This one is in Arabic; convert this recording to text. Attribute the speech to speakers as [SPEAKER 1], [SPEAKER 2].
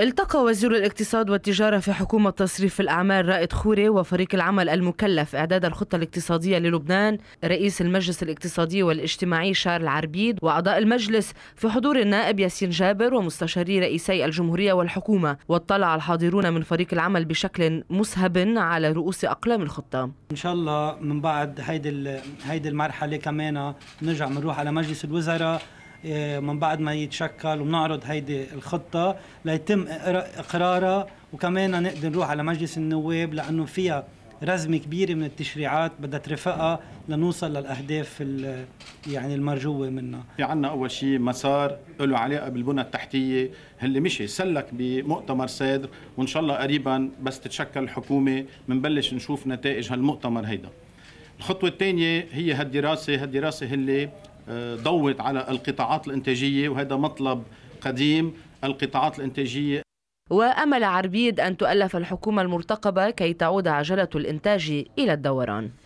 [SPEAKER 1] التقى وزير الاقتصاد والتجارة في حكومة تصريف الأعمال رائد خوري وفريق العمل المكلف إعداد الخطة الاقتصادية للبنان رئيس المجلس الاقتصادي والاجتماعي شارل عربيد وأعضاء المجلس في حضور النائب ياسين جابر ومستشاري رئيسي الجمهورية والحكومة واطلع الحاضرون من فريق العمل بشكل مسهب على رؤوس أقلام الخطة
[SPEAKER 2] إن شاء الله من بعد هيدي هيدي المرحلة كمان نرجع بنروح على مجلس الوزراء إيه، من بعد ما يتشكل وبنعرض هيدي الخطة ليتم إقرارها وكمان نقدر نروح على مجلس النواب لأنه فيها رزمة كبيرة من التشريعات بدها ترفقها لنوصل للأهداف يعني المرجوة منها
[SPEAKER 3] في عنا أول شيء مسار له علاقة بالبنى التحتية اللي مشي سلك بمؤتمر صدر وإن شاء الله قريبا بس تتشكل الحكومة بنبلش نشوف نتائج هالمؤتمر هيدا الخطوة الثانية هي هالدراسة هالدراسة اللي ضوت على القطاعات الإنتاجية وهذا مطلب قديم القطاعات
[SPEAKER 1] الإنتاجية وأمل عربيد أن تؤلف الحكومة المرتقبة كي تعود عجلة الإنتاج إلى الدوران